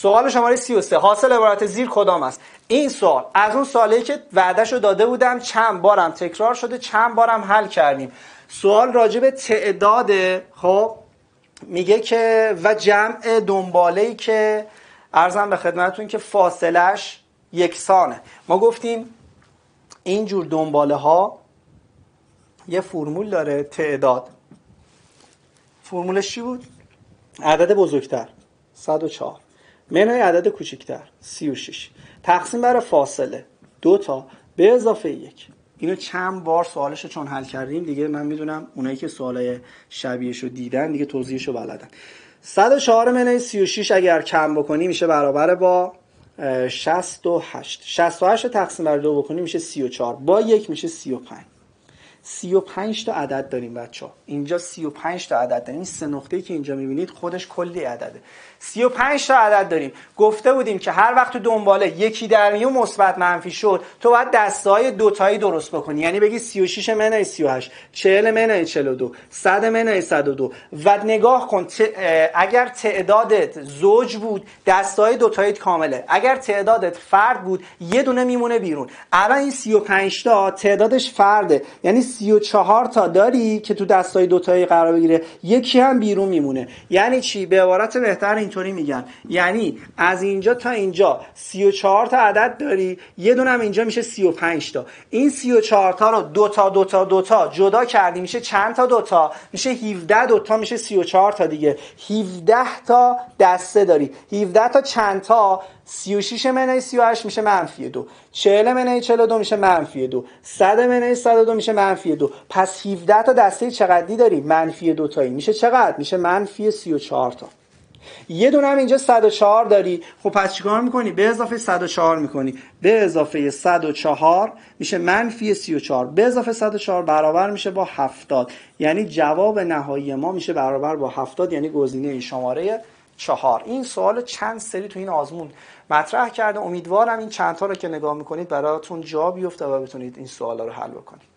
سوال شماره 33 حاصل عبارت زیر کدام است این سوال از اون سوالی که وعدهش رو داده بودم چند بارم تکرار شده چند بارم حل کردیم سوال راجب تعداد خب میگه که و جمع دنباله ای که ارزم به خدمتون که فاصلش یکسانه ما گفتیم اینجور دنباله ها یه فرمول داره تعداد فرمولش چی بود؟ عدد بزرگتر 104 منهای عدد کوچکتر 36 تقسیم بر فاصله دو تا به اضافه یک اینو چند بار سوالش چون حل کردیم دیگه من میدونم اونایی که سوالای شبیهش رو دیدن دیگه توضیحش رو بلدن 104 منهای 36 اگر کم بکنی میشه برابر با 68 68 رو تقسیم بر دو بکنی میشه 34 با یک میشه 35 35 تا عدد داریم بچه ها اینجا 35 تا عدد داریم این سه نقطه‌ای که اینجا می‌بینید خودش کلی عدده 35 تا عدد داریم گفته بودیم که هر وقت تو دنباله یکی در میون مثبت منفی شد تو باید دو دوتایی درست بکنی یعنی بگی 36 منای 38 40 منای 42 100 منای 102 و نگاه کن اگر تعدادت زوج بود دو دوتاییت کامله اگر تعدادت فرد بود یه دونه میمونه بیرون الان این 35 تا تعدادش فرده یعنی 34 تا داری که تو دستای دوتایی قرار بگیره یکی هم بیرون میمونه یعنی چی به عبارت بهتر اینطوری میگن یعنی از اینجا تا اینجا 34 تا عدد داری یه دونه هم اینجا میشه 35 تا این 34 تا رو دو تا دو تا دو جدا کردی میشه چند تا دوتا میشه 17 دو تا میشه 34 تا دیگه 17 تا دسته داری 17 تا چند تا 36 منهای 38 میشه منفی دو 40 منهای 42 میشه منفی دو 100 منهای 102 میشه منفی منفی دو پس 17 تا دسته چقدری داریم منفی دو تایی میشه چقدر میشه منفی 34 تا یه دونه هم اینجا 104 داری خب پس چیکار میکنی به اضافه 104 میکنی به اضافه 104 میشه منفی 34 به اضافه 104 برابر میشه با 70 یعنی جواب نهایی ما میشه برابر با 70 یعنی گزینه این شماره چهار این سوال چند سری تو این آزمون مطرح کرده امیدوارم این چندتا رو که نگاه میکنید براتون جا بیفته و بتونید این سوالا رو حل بکنید